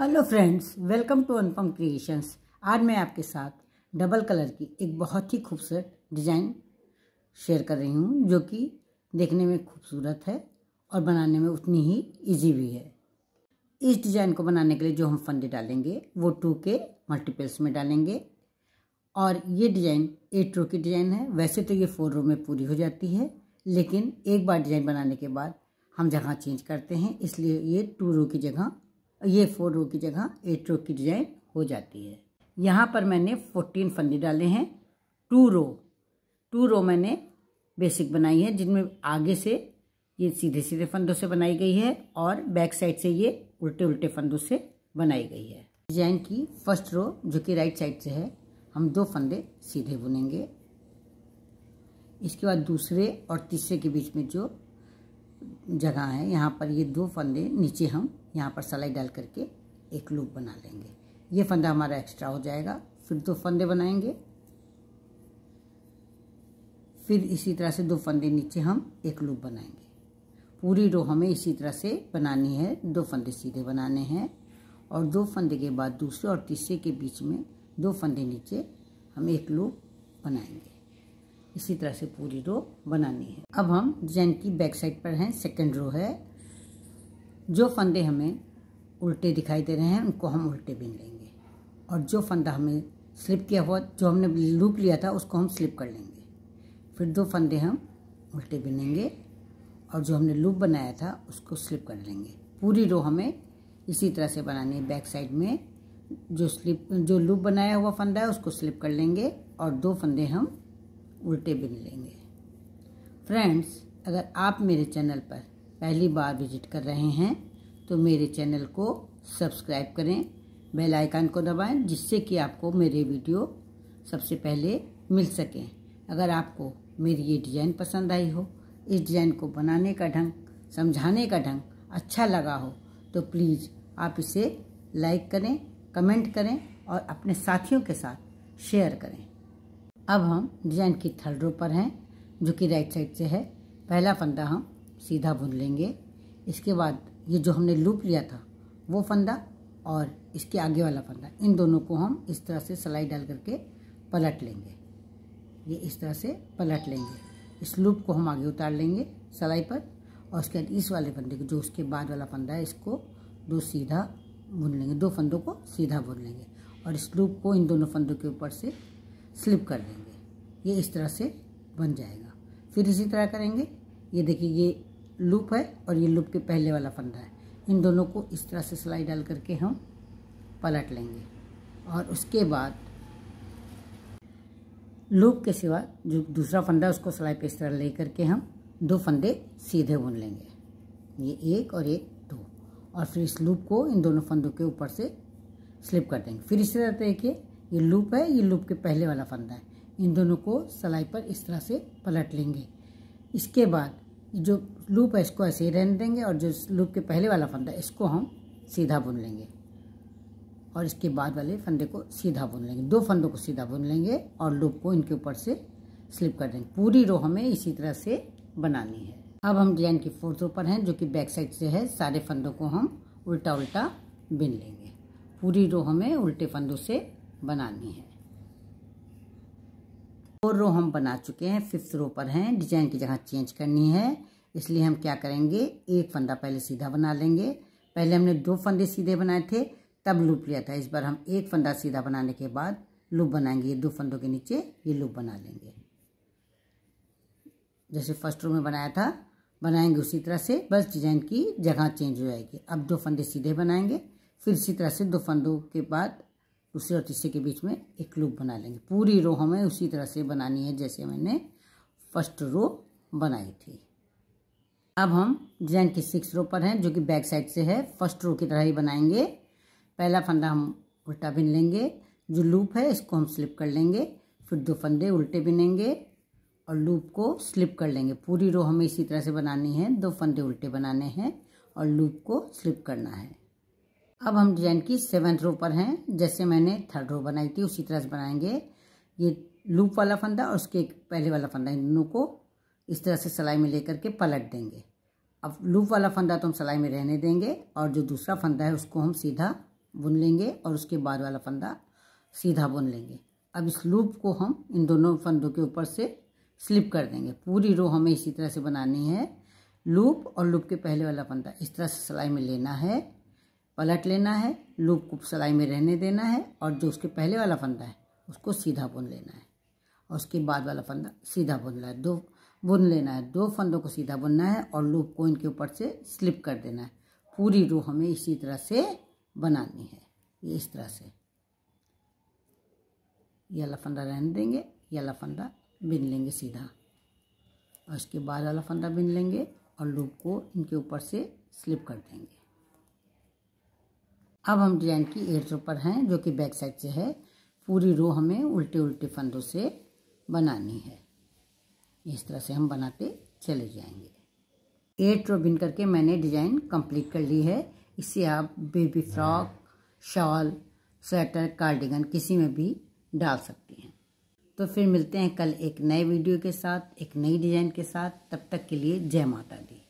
hello friends welcome to Anupam creations आज मैं आपके साथ डबल कलर की एक बहुत ही खूबसूरत डिज़ाइन शेयर कर रही हूँ जो कि देखने में खूबसूरत है और बनाने में उतनी ही इजी भी है इस डिज़ाइन को बनाने के लिए जो हम फंदे डालेंगे वो टू के मल्टीपल्स में डालेंगे और ये डिज़ाइन एट रो की डिज़ाइन है वैसे तो ये फोर रो में पूरी हो जाती है लेकिन एक बार डिज़ाइन बनाने के बाद हम जगह चेंज करते हैं इसलिए ये टू रो की जगह ये फोर रो की जगह एट रो की डिजाइन हो जाती है यहाँ पर मैंने फोर्टीन फंदे डाले हैं टू रो टू रो मैंने बेसिक बनाई है जिनमें आगे से ये सीधे सीधे फंदों से बनाई गई है और बैक साइड से ये उल्टे उल्टे फंदों से बनाई गई है डिजाइन की फर्स्ट रो जो कि राइट साइड से है हम दो फंदे सीधे बुनेंगे इसके बाद दूसरे और तीसरे के बीच में जो जगह है यहाँ पर ये दो फंदे नीचे हम यहाँ पर सलाई डाल करके एक लूप बना लेंगे ये फंदा हमारा एक्स्ट्रा हो जाएगा फिर दो फंदे बनाएंगे फिर इसी तरह से दो फंदे नीचे हम एक लूप बनाएंगे पूरी रो हमें इसी तरह से बनानी है दो फंदे सीधे बनाने हैं और दो फंदे के बाद दूसरे और तीसरे के बीच में दो फंदे नीचे हम एक लूप बनाएंगे इसी तरह से पूरी रो बनानी है अब हम डिजाइन की बैक साइड पर हैं सेकंड रो है जो फंदे हमें उल्टे दिखाई दे रहे हैं उनको हम उल्टे बीन लेंगे और जो फंदा हमें स्लिप किया हुआ जो हमने लूप लिया था उसको हम स्लिप कर लेंगे फिर दो फंदे हम उल्टे बिनेंगे और जो हमने लूप बनाया था उसको स्लिप कर लेंगे पूरी रो हमें इसी तरह से बनानी है बैक साइड में जो स्लिप जो लूप बनाया हुआ फंदा है उसको स्लिप कर लेंगे और दो फंदे हम उल्टे बिन लेंगे फ्रेंड्स अगर आप मेरे चैनल पर पहली बार विजिट कर रहे हैं तो मेरे चैनल को सब्सक्राइब करें बेल आइकन को दबाएं जिससे कि आपको मेरे वीडियो सबसे पहले मिल सकें अगर आपको मेरी ये डिज़ाइन पसंद आई हो इस डिज़ाइन को बनाने का ढंग समझाने का ढंग अच्छा लगा हो तो प्लीज़ आप इसे लाइक करें कमेंट करें और अपने साथियों के साथ शेयर करें अब हम डिज़ाइन की थर्ड रो पर हैं जो कि राइट साइड से है पहला फंदा हम सीधा बुन लेंगे इसके बाद ये जो हमने लूप लिया था वो फंदा और इसके आगे वाला फंदा इन दोनों को हम इस तरह से सिलाई डाल करके पलट लेंगे ये इस तरह से पलट लेंगे इस लूप को हम आगे उतार लेंगे सिलाई पर और उसके बाद इस वाले फंदे को जो उसके बाद वाला फंदा है इसको दो सीधा बुन लेंगे दो फंदों को सीधा भून लेंगे और इस लूप को इन दोनों फंदों के ऊपर से स्लिप कर देंगे ये इस तरह से बन जाएगा फिर इसी तरह करेंगे ये देखिए ये लूप है और ये लूप के पहले वाला फंदा है इन दोनों को इस तरह से सिलाई डाल करके हम पलट लेंगे और उसके बाद लूप के सिवा जो दूसरा फंदा है उसको सिलाई पे इस तरह ले करके हम दो फंदे सीधे बुन लेंगे ये एक और एक दो और फिर इस लूप को इन दोनों फंदों के ऊपर से स्लिप कर देंगे फिर इसी तरह देखिए ये लूप है ये लूप के पहले वाला फंदा है इन दोनों को सिलाई पर इस तरह से पलट लेंगे इसके बाद जो लूप है इसको ऐसे ही रहने देंगे और जो लूप के पहले वाला फंदा है इसको हम सीधा बुन लेंगे और इसके बाद वाले फंदे को सीधा बुन लेंगे दो फंदों को सीधा बुन लेंगे और लूप को इनके ऊपर से स्लिप कर देंगे पूरी रो हमें इसी तरह से बनानी है अब हम डिजाइन की फोर्थ रो पर हैं जो कि बैक साइड से है सारे फंदों को हम उल्टा उल्टा बिन लेंगे पूरी रो हमें उल्टे फंदों से बनानी है फोर रो हम बना चुके हैं फिफ्थ रो पर हैं डिजाइन की जगह चेंज करनी है इसलिए हम क्या करेंगे एक फंदा पहले सीधा बना लेंगे पहले हमने दो फंदे सीधे बनाए थे तब लूप लिया था इस बार हम एक फंदा सीधा बनाने के बाद लूप बनाएंगे ये दो फंदों के नीचे ये लूप बना लेंगे जैसे फर्स्ट रो में बनाया था बनाएंगे उसी तरह से बस डिजाइन की जगह चेंज हो जाएगी अब दो फंदे सीधे बनाएंगे फिर इसी तरह से दो फंदों के बाद उसे और तीसरे के बीच में एक लूप बना लेंगे पूरी रो हमें उसी तरह से बनानी है जैसे मैंने फर्स्ट रो बनाई थी अब हम डिजाइन की सिक्स रो पर हैं जो कि बैक साइड से है फर्स्ट रो की तरह ही बनाएंगे पहला फंदा हम उल्टा बिन लेंगे जो लूप है इसको हम स्लिप कर लेंगे फिर दो फंदे उल्टे बिनेंगे और लूप को स्लिप कर लेंगे पूरी रो हमें इसी तरह से बनानी है दो फंदे उल्टे बनाने हैं और लूप को स्लिप करना है अब हम डिजाइन की सेवन्थ रो पर हैं जैसे मैंने थर्ड रो बनाई थी उसी तरह से बनाएंगे ये लूप वाला फंदा और उसके पहले वाला फंदा इन दोनों को इस तरह से सिलाई में लेकर के पलट देंगे अब लूप वाला फंदा तो हम सिलाई में रहने देंगे और जो दूसरा फंदा है उसको हम सीधा बुन लेंगे और उसके बाद वाला फंदा सीधा बुन लेंगे अब इस लूप को हम इन दोनों फंदों के ऊपर से स्लिप कर देंगे पूरी रो हमें इसी तरह से बनानी है लूप और लूप के पहले वाला फंदा इस तरह से सिलाई में लेना है पलट लेना है लूप को सलाई में रहने देना है और जो उसके पहले वाला फंदा है उसको सीधा बुन लेना है और उसके बाद वाला फंदा सीधा बुनना है दो बुन लेना है दो फंदों को सीधा बुनना है और लूप को इनके ऊपर से स्लिप कर देना है पूरी रूह हमें इसी तरह से बनानी है ये इस तरह से ये वाला फंदा रहने देंगे ये वाला फंदा बिन लेंगे सीधा और उसके बाद वाला फंदा बिन लेंगे और लूप को इनके ऊपर से स्लिप कर देंगे अब हम डिजाइन की एड्स ऊपर हैं जो कि बैक साइड से है पूरी रो हमें उल्टे उल्टे फंदों से बनानी है इस तरह से हम बनाते चले जाएंगे एट रो बिन करके मैंने डिजाइन कंप्लीट कर ली है इससे आप baby frock shawl sweater cardigan किसी में भी डाल सकती हैं तो फिर मिलते हैं कल एक नए वीडियो के साथ एक नई डिज़ाइन के साथ तब तक के लिए जय माता दी